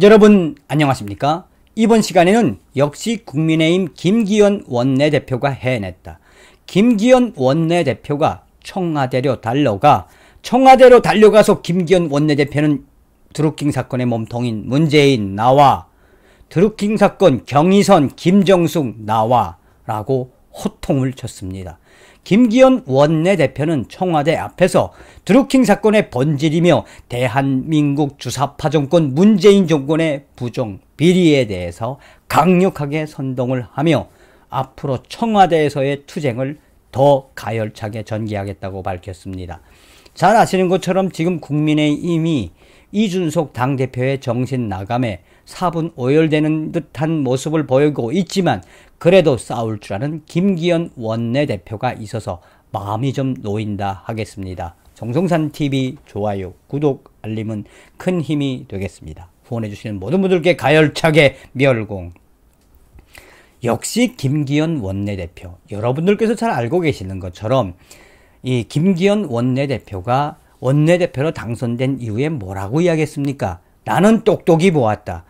여러분 안녕하십니까? 이번 시간에는 역시 국민의힘 김기현 원내대표가 해냈다. 김기현 원내대표가 청와대로 달려가 청와대로 달려가서 김기현 원내대표는 드루킹 사건의 몸통인 문재인 나와 드루킹 사건 경희선 김정숙 나와 라고 호통을 쳤습니다. 김기현 원내대표는 청와대 앞에서 드루킹 사건의 본질이며 대한민국 주사파정권 문재인 정권의 부정 비리에 대해서 강력하게 선동을 하며 앞으로 청와대에서의 투쟁을 더 가열차게 전개하겠다고 밝혔습니다. 잘 아시는 것처럼 지금 국민의힘이 이준석 당대표의 정신 나감에 4분 오열되는 듯한 모습을 보이고 있지만 그래도 싸울 줄 아는 김기현 원내대표가 있어서 마음이 좀 놓인다 하겠습니다. 정성산 TV 좋아요, 구독, 알림은 큰 힘이 되겠습니다. 후원해주시는 모든 분들께 가열차게 멸공. 역시 김기현 원내대표. 여러분들께서 잘 알고 계시는 것처럼 이 김기현 원내대표가 원내대표로 당선된 이후에 뭐라고 이야기했습니까? 나는 똑똑히 보았다.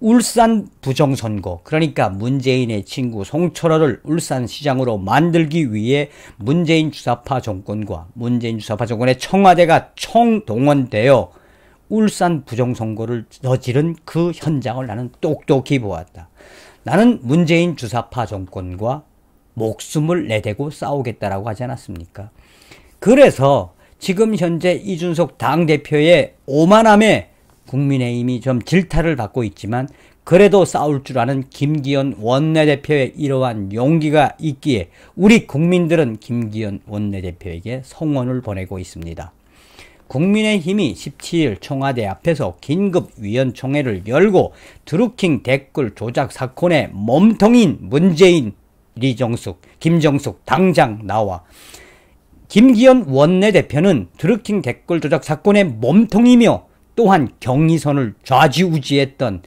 울산 부정선거 그러니까 문재인의 친구 송철호를 울산시장으로 만들기 위해 문재인 주사파 정권과 문재인 주사파 정권의 청와대가 총동원되어 울산 부정선거를 저지른 그 현장을 나는 똑똑히 보았다. 나는 문재인 주사파 정권과 목숨을 내대고 싸우겠다라고 하지 않았습니까? 그래서 지금 현재 이준석 당대표의 오만함에 국민의힘이 좀 질타를 받고 있지만 그래도 싸울 줄 아는 김기현 원내대표의 이러한 용기가 있기에 우리 국민들은 김기현 원내대표에게 성원을 보내고 있습니다. 국민의힘이 17일 청와대 앞에서 긴급위원총회를 열고 드루킹 댓글 조작 사건의 몸통인 문재인, 리정숙, 김정숙 당장 나와 김기현 원내대표는 드루킹 댓글 조작 사건의 몸통이며 또한 경의선을 좌지우지했던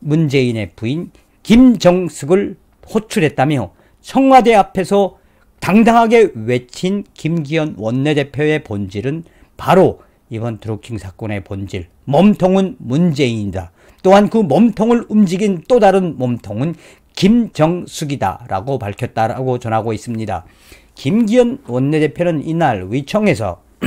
문재인의 부인 김정숙을 호출했다며 청와대 앞에서 당당하게 외친 김기현 원내대표의 본질은 바로 이번 드로킹 사건의 본질 몸통은 문재인이다. 또한 그 몸통을 움직인 또 다른 몸통은 김정숙이다라고 밝혔다라고 전하고 있습니다. 김기현 원내대표는 이날 위청에서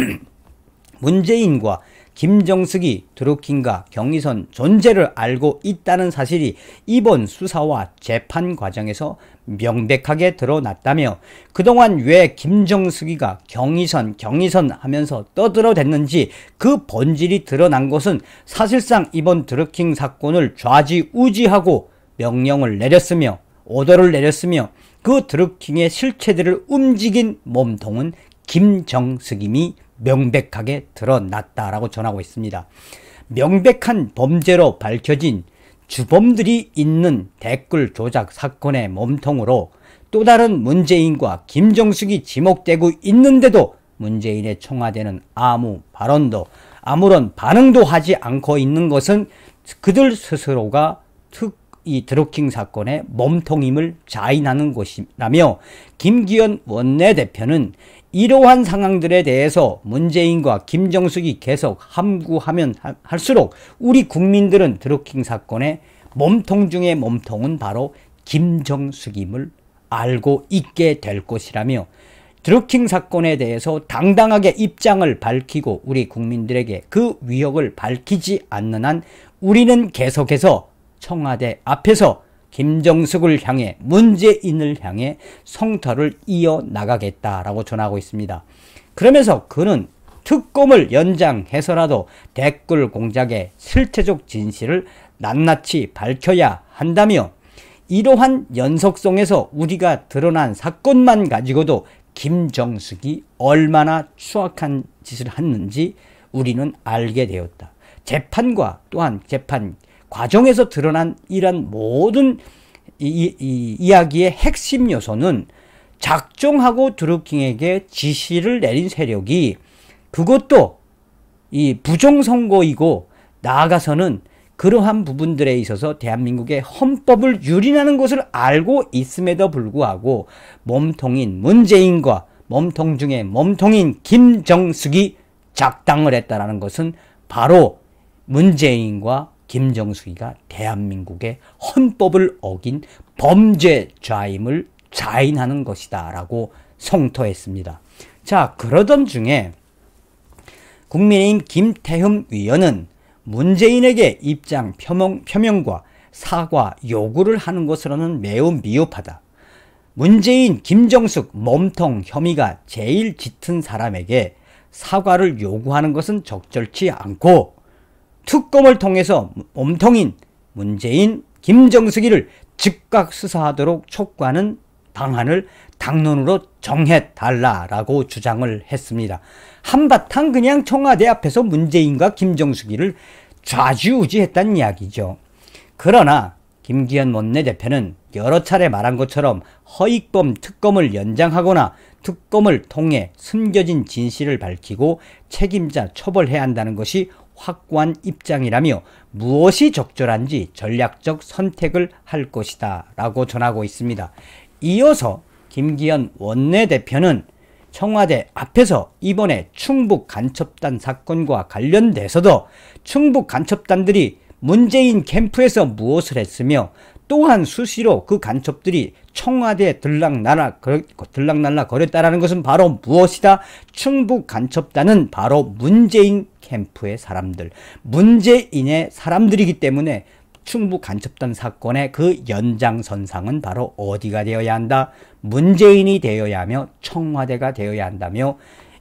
문재인과 김정숙이 드루킹과 경희선 존재를 알고 있다는 사실이 이번 수사와 재판 과정에서 명백하게 드러났다며 그동안 왜 김정숙이가 경희선 경희선 하면서 떠들어댔는지 그 본질이 드러난 것은 사실상 이번 드루킹 사건을 좌지우지하고 명령을 내렸으며 오더를 내렸으며 그 드루킹의 실체들을 움직인 몸통은 김정숙임이 명백하게 드러났다라고 전하고 있습니다. 명백한 범죄로 밝혀진 주범들이 있는 댓글 조작 사건의 몸통으로 또 다른 문재인과 김정숙이 지목되고 있는데도 문재인의 청와대는 아무 발언도 아무런 반응도 하지 않고 있는 것은 그들 스스로가 특 이 드루킹 사건의 몸통임을 자인하는 것이라며 김기현 원내대표는 이러한 상황들에 대해서 문재인과 김정숙이 계속 함구하면 할수록 우리 국민들은 드루킹 사건의 몸통 중에 몸통은 바로 김정숙임을 알고 있게 될 것이라며 드루킹 사건에 대해서 당당하게 입장을 밝히고 우리 국민들에게 그 위협을 밝히지 않는 한 우리는 계속해서 청와대 앞에서 김정숙을 향해 문재인을 향해 성토를 이어나가겠다라고 전하고 있습니다. 그러면서 그는 특검을 연장해서라도 댓글 공작의 실체적 진실을 낱낱이 밝혀야 한다며 이러한 연속성에서 우리가 드러난 사건만 가지고도 김정숙이 얼마나 추악한 짓을 했는지 우리는 알게 되었다. 재판과 또한 재판 과정에서 드러난 이런 모든 이, 이, 이 야기의 핵심 요소는 작정하고 드루킹에게 지시를 내린 세력이 그것도 이 부정선거이고 나아가서는 그러한 부분들에 있어서 대한민국의 헌법을 유린하는 것을 알고 있음에도 불구하고 몸통인 문재인과 몸통 중에 몸통인 김정숙이 작당을 했다라는 것은 바로 문재인과 김정숙이가 대한민국의 헌법을 어긴 범죄자임을 자인하는 것이다 라고 성토했습니다. 자 그러던 중에 국민의힘 김태흠 위원은 문재인에게 입장 표명, 표명과 사과 요구를 하는 것으로는 매우 미흡하다. 문재인, 김정숙, 몸통 혐의가 제일 짙은 사람에게 사과를 요구하는 것은 적절치 않고 특검을 통해서 몸통인 문재인, 김정숙이를 즉각 수사하도록 촉구하는 방안을 당론으로 정해달라라고 주장을 했습니다. 한바탕 그냥 청와대 앞에서 문재인과 김정숙이를 좌지우지했다는 이야기죠. 그러나 김기현 원내대표는 여러 차례 말한 것처럼 허익범 특검을 연장하거나 특검을 통해 숨겨진 진실을 밝히고 책임자 처벌해야 한다는 것이 확고한 입장이라며 무엇이 적절한지 전략적 선택을 할 것이다 라고 전하고 있습니다. 이어서 김기현 원내대표는 청와대 앞에서 이번에 충북 간첩단 사건과 관련돼서도 충북 간첩단들이 문재인 캠프에서 무엇을 했으며 또한 수시로 그 간첩들이 청와대에 들락날락, 들락날락 거렸다라는 것은 바로 무엇이다? 충북 간첩단은 바로 문재인 캠프의 사람들, 문재인의 사람들이기 때문에 충북 간첩단 사건의 그 연장선상은 바로 어디가 되어야 한다? 문재인이 되어야 하며 청와대가 되어야 한다며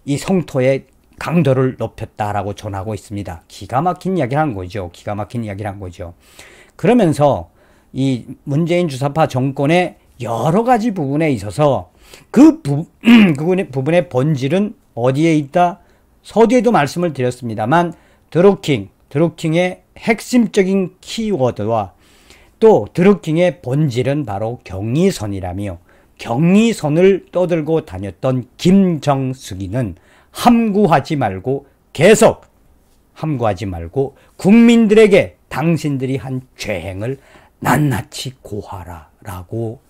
이 성토에 강도를 높였다라고 전하고 있습니다. 기가 막힌 이야기를 한 거죠. 기가 막힌 이야기를 한 거죠. 그러면서 이 문재인 주사파 정권의 여러 가지 부분에 있어서 그, 부, 그 부분의 본질은 어디에 있다? 서두에도 말씀을 드렸습니다만 드루킹, 드루킹의 핵심적인 키워드와 또 드루킹의 본질은 바로 경리선이라며 경리선을 떠들고 다녔던 김정숙이는 함구하지 말고 계속 함구하지 말고 국민들에게 당신들이 한 죄행을 낱낱이 고하라 라고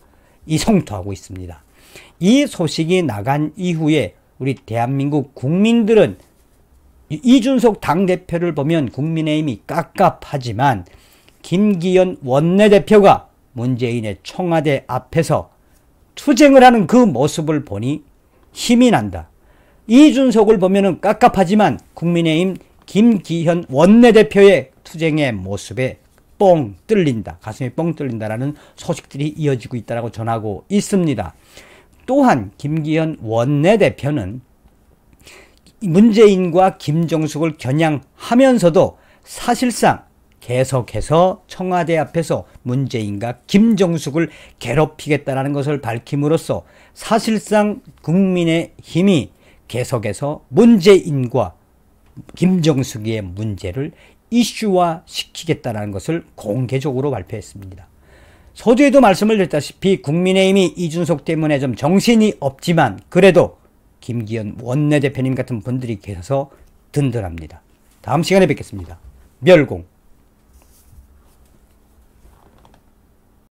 이 성토하고 있습니다. 이 소식이 나간 이후에 우리 대한민국 국민들은 이준석 당대표를 보면 국민의힘이 깝깝하지만 김기현 원내대표가 문재인의 청와대 앞에서 투쟁을 하는 그 모습을 보니 힘이 난다. 이준석을 보면은 깝깝하지만 국민의힘 김기현 원내대표의 투쟁의 모습에 뻥 뚫린다. 가슴이 뻥 뚫린다라는 소식들이 이어지고 있다라고 전하고 있습니다. 또한 김기현 원내대표는 문재인과 김정숙을 겨냥하면서도 사실상 계속해서 청와대 앞에서 문재인과 김정숙을 괴롭히겠다라는 것을 밝힘으로써 사실상 국민의 힘이 계속해서 문재인과 김정숙의 문제를 이슈화 시키겠다는 것을 공개적으로 발표했습니다. 소주에도 말씀을 드렸다시피 국민의힘이 이준석 때문에 좀 정신이 없지만 그래도 김기현 원내대표님 같은 분들이 계셔서 든든합니다. 다음 시간에 뵙겠습니다. 멸공